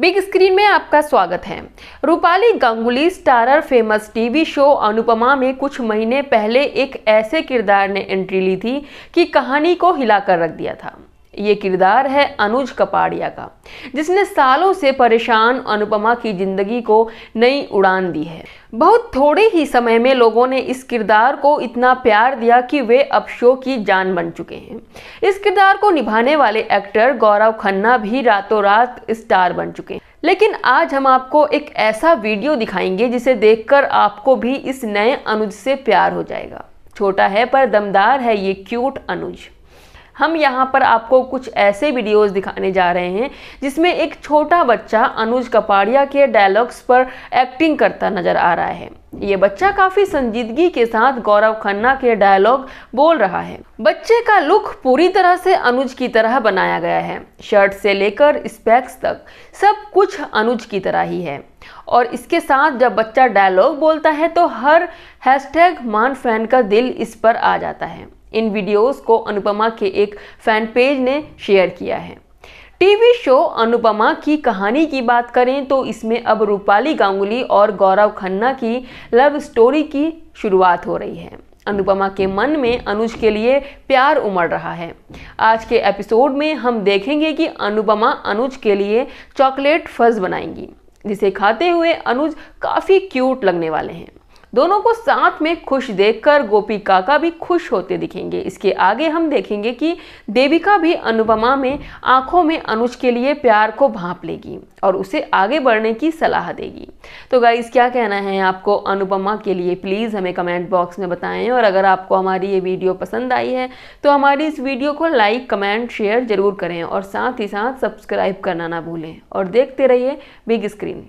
big screen में आपका स्वागत है Rupali Ganguly starrer famous TV show Anupamaa में कुछ महीने पहले एक ऐसे किरदार ने एंट्री ली थी कि कहानी को हिलाकर रख दिया था ये किरदार है अनुज कपाड़िया का जिसने सालों से परेशान अनुपमा की जिंदगी को नई उड़ान दी है बहुत थोड़े ही समय में लोगों ने इस किरदार को इतना प्यार दिया कि वे अब शो की जान बन चुके हैं इस किरदार को निभाने वाले एक्टर गौरव खन्ना भी रातों रात स्टार बन चुके हैं लेकिन आज हम आपको एक ऐसा वीडियो दिखाएंगे जिसे देखकर आपको भी इस नए अनुज से प्यार हो जाएगा छोटा है पर दमदार है ये क्यूट अनुज हम यहाँ पर आपको कुछ ऐसे वीडियोस दिखाने जा रहे हैं जिसमें एक छोटा बच्चा अनुज कपाड़िया के डायलॉग्स पर एक्टिंग करता नजर आ रहा है ये बच्चा काफी संजीदगी के साथ गौरव खन्ना के डायलॉग बोल रहा है बच्चे का लुक पूरी तरह से अनुज की तरह बनाया गया है शर्ट से लेकर स्पैक्स तक सब कुछ अनुज की तरह ही है और इसके साथ जब बच्चा डायलॉग बोलता है तो हर हैशटैग मान फैन का दिल इस पर आ जाता है इन वीडियोस को अनुपमा के एक फैन पेज ने शेयर किया है टीवी शो अनुपमा की कहानी की बात करें तो इसमें अब रूपाली गांगुली और गौरव खन्ना की लव स्टोरी की शुरुआत हो रही है अनुपमा के मन में अनुज के लिए प्यार उमड़ रहा है आज के एपिसोड में हम देखेंगे कि अनुपमा अनुज के लिए चॉकलेट फज बनाएंगी जिसे खाते हुए अनुज काफ़ी क्यूट लगने वाले हैं दोनों को साथ में खुश देखकर गोपी काका भी खुश होते दिखेंगे इसके आगे हम देखेंगे कि देविका भी अनुपमा में आंखों में अनुज के लिए प्यार को भाप लेगी और उसे आगे बढ़ने की सलाह देगी तो गाइज़ क्या कहना है आपको अनुपमा के लिए प्लीज़ हमें कमेंट बॉक्स में बताएं और अगर आपको हमारी ये वीडियो पसंद आई है तो हमारी इस वीडियो को लाइक कमेंट शेयर ज़रूर करें और साथ ही साथ सब्सक्राइब करना ना भूलें और देखते रहिए बिग स्क्रीन